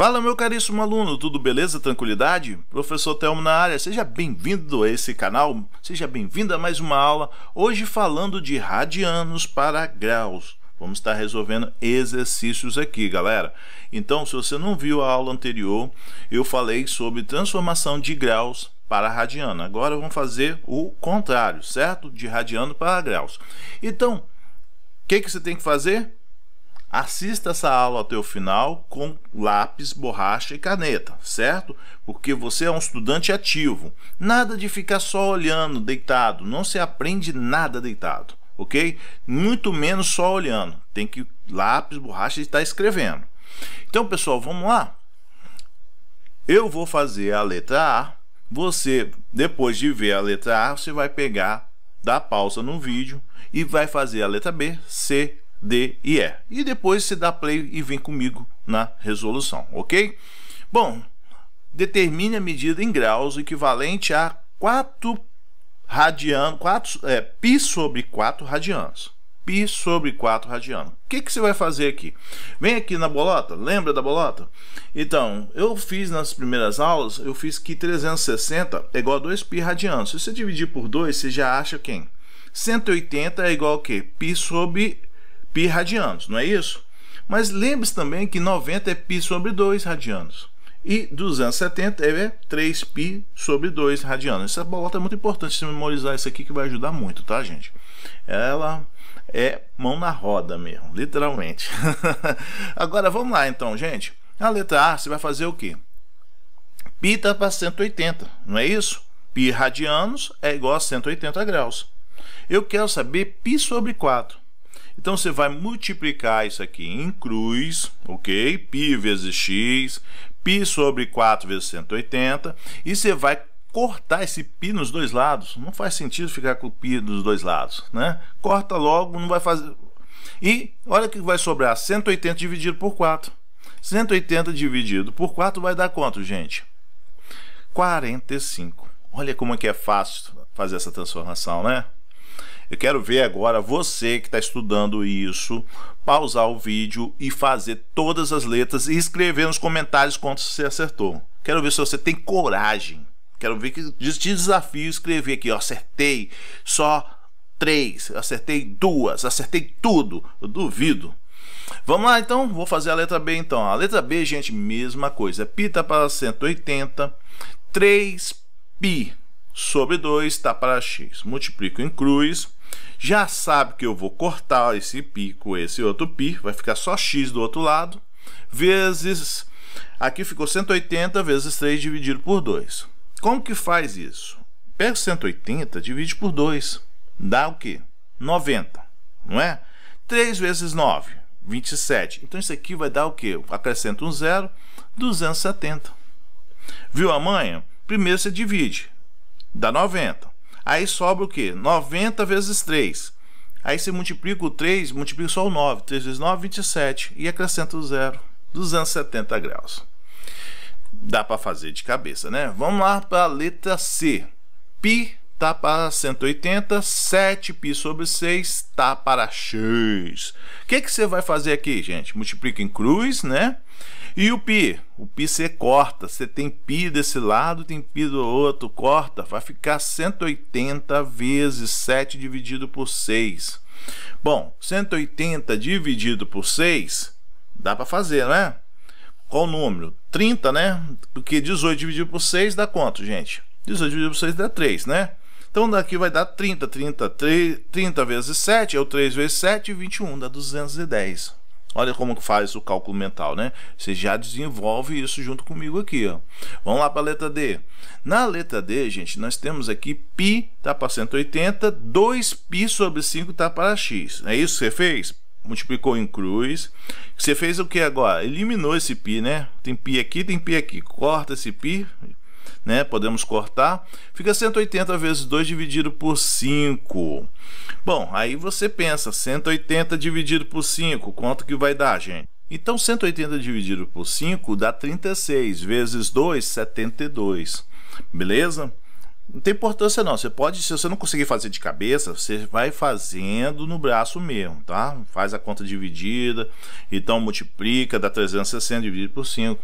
Fala, meu caríssimo aluno, tudo beleza? Tranquilidade? Professor Telmo na área, seja bem-vindo a esse canal, seja bem-vindo a mais uma aula. Hoje falando de radianos para graus. Vamos estar resolvendo exercícios aqui, galera. Então, se você não viu a aula anterior, eu falei sobre transformação de graus para radiano. Agora vamos fazer o contrário, certo? De radiano para graus. Então, o que, que você tem que fazer? Assista essa aula até o final com lápis, borracha e caneta, certo? Porque você é um estudante ativo. Nada de ficar só olhando deitado, não se aprende nada deitado, ok? Muito menos só olhando. Tem que lápis, borracha e estar tá escrevendo. Então, pessoal, vamos lá? Eu vou fazer a letra A. Você, depois de ver a letra A, você vai pegar, dar pausa no vídeo e vai fazer a letra B, C, D e E. E depois você dá play e vem comigo na resolução, ok? Bom, determine a medida em graus equivalente a 4 radiano, 4, é, π sobre 4 radianos. π sobre 4 radiano. O que, que você vai fazer aqui? Vem aqui na bolota, lembra da bolota? Então, eu fiz nas primeiras aulas, eu fiz que 360 é igual a 2π radianos. Se você dividir por 2, você já acha quem? 180 é igual a quê? π sobre π radianos, não é isso? Mas lembre-se também que 90 é π sobre 2 radianos. E 270 é 3π sobre 2 radianos. Essa bolota é muito importante você memorizar isso aqui que vai ajudar muito, tá, gente? Ela é mão na roda mesmo, literalmente. Agora vamos lá então, gente. A letra A você vai fazer o quê? Π está para 180, não é isso? Π radianos é igual a 180 graus. Eu quero saber π sobre 4. Então você vai multiplicar isso aqui em cruz, ok? Π vezes x, π sobre 4 vezes 180, e você vai cortar esse pi nos dois lados. Não faz sentido ficar com o pi dos dois lados, né? Corta logo, não vai fazer. E olha o que vai sobrar 180 dividido por 4. 180 dividido por 4 vai dar quanto, gente? 45. Olha como é que é fácil fazer essa transformação, né? Eu quero ver agora você que está estudando isso, pausar o vídeo e fazer todas as letras e escrever nos comentários quantos você acertou. Quero ver se você tem coragem. Quero ver que te desafio escrever aqui, ó, acertei só três, acertei duas, acertei tudo. Eu duvido. Vamos lá então, vou fazer a letra B então. A letra B, gente, mesma coisa. Pi tá para 180, 3 pi sobre 2 está para x. Multiplico em cruz, já sabe que eu vou cortar esse pi com esse outro pi, vai ficar só x do outro lado, vezes, aqui ficou 180 vezes 3 dividido por 2. Como que faz isso? Pega 180, divide por 2, dá o quê? 90, não é? 3 vezes 9, 27. Então isso aqui vai dar o quê? Acrescenta um zero, 270. Viu a manha? Primeiro você divide, dá 90. Aí sobra o que? 90 vezes 3. Aí você multiplica o 3, multiplica só o 9. 3 vezes 9, 27. E acrescenta o zero. 270 graus. Dá para fazer de cabeça, né? Vamos lá para a letra C. Pi tá para 180, 7 pi sobre 6 tá para x. O que, que você vai fazer aqui, gente? Multiplica em cruz, né? E o pi? O pi você corta, você tem pi desse lado, tem pi do outro, corta, vai ficar 180 vezes 7 dividido por 6. Bom, 180 dividido por 6 dá para fazer, não é? Qual o número? 30, né? Porque 18 dividido por 6 dá quanto, gente? 18 dividido por 6 dá 3, né? Então daqui vai dar 30, 30, 30, 30 vezes 7 é o 3 vezes 7, 21, dá 210. Olha como faz o cálculo mental, né? Você já desenvolve isso junto comigo aqui, ó. Vamos lá para a letra D. Na letra D, gente, nós temos aqui π tá para 180, 2π sobre 5 tá para x. É isso que você fez? Multiplicou em cruz. Você fez o que agora? Eliminou esse π, né? Tem π aqui, tem π aqui. Corta esse π, né? Podemos cortar. Fica 180 vezes 2 dividido por 5. Bom, aí você pensa, 180 dividido por 5, quanto que vai dar, gente? Então, 180 dividido por 5 dá 36, vezes 2, 72. Beleza? Não tem importância não. Você pode, se você não conseguir fazer de cabeça, você vai fazendo no braço mesmo, tá? Faz a conta dividida, então multiplica, dá 360 dividido por 5.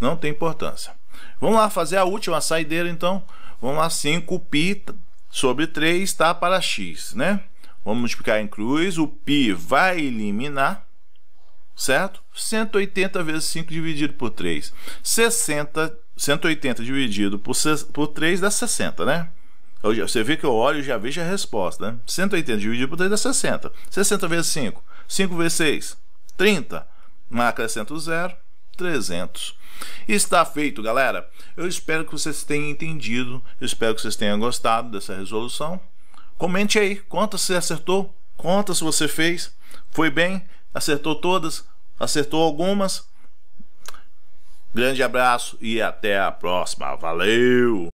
Não tem importância. Vamos lá fazer a última saideira então. Vamos lá, 5 π sobre 3 está para x, né? Vamos multiplicar em cruz, o π vai eliminar, certo? 180 vezes 5 dividido por 3. 60, 180 dividido por, por 3 dá 60, né? Você vê que eu olho e já vejo a resposta, né? 180 dividido por 3 dá 60. 60 vezes 5, 5 vezes 6, 30. Acrescento zero 300. Está feito, galera. Eu espero que vocês tenham entendido. Eu espero que vocês tenham gostado dessa resolução. Comente aí, conta se acertou, conta se você fez. Foi bem? Acertou todas? Acertou algumas? Grande abraço e até a próxima. Valeu!